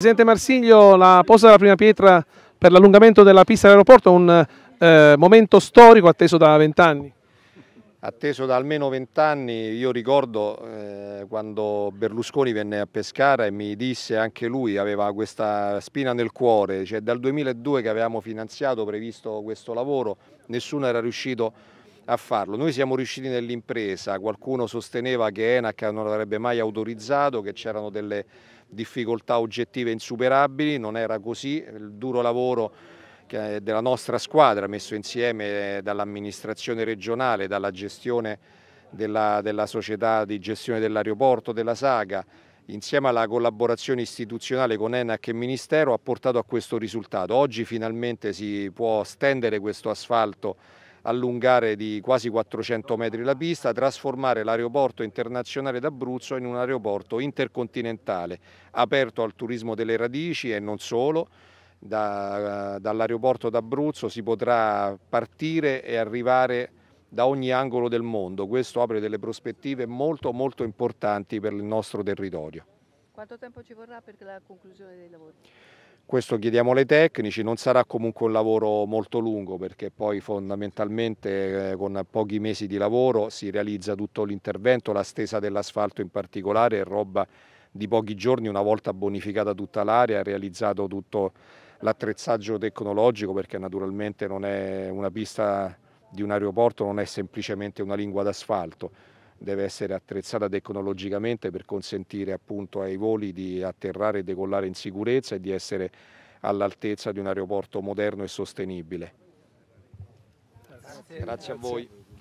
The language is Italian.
Presidente Marsiglio, la posa della prima pietra per l'allungamento della pista dell'aeroporto è un eh, momento storico atteso da vent'anni. Atteso da almeno vent'anni, io ricordo eh, quando Berlusconi venne a Pescara e mi disse anche lui aveva questa spina nel cuore, cioè dal 2002 che avevamo finanziato, previsto questo lavoro, nessuno era riuscito a a farlo. Noi siamo riusciti nell'impresa, qualcuno sosteneva che ENAC non avrebbe mai autorizzato, che c'erano delle difficoltà oggettive insuperabili, non era così, il duro lavoro della nostra squadra messo insieme dall'amministrazione regionale, dalla gestione della, della società di gestione dell'aeroporto, della Saga, insieme alla collaborazione istituzionale con ENAC e Ministero ha portato a questo risultato. Oggi finalmente si può stendere questo asfalto allungare di quasi 400 metri la pista, trasformare l'aeroporto internazionale d'Abruzzo in un aeroporto intercontinentale, aperto al turismo delle radici e non solo. Da, dall'aeroporto d'Abruzzo si potrà partire e arrivare da ogni angolo del mondo. Questo apre delle prospettive molto molto importanti per il nostro territorio. Quanto tempo ci vorrà per la conclusione dei lavori? Questo chiediamo ai tecnici, non sarà comunque un lavoro molto lungo perché poi fondamentalmente eh, con pochi mesi di lavoro si realizza tutto l'intervento, la stesa dell'asfalto in particolare è roba di pochi giorni una volta bonificata tutta l'area, realizzato tutto l'attrezzaggio tecnologico perché naturalmente non è una pista di un aeroporto, non è semplicemente una lingua d'asfalto deve essere attrezzata tecnologicamente per consentire appunto ai voli di atterrare e decollare in sicurezza e di essere all'altezza di un aeroporto moderno e sostenibile. Grazie, Grazie a voi.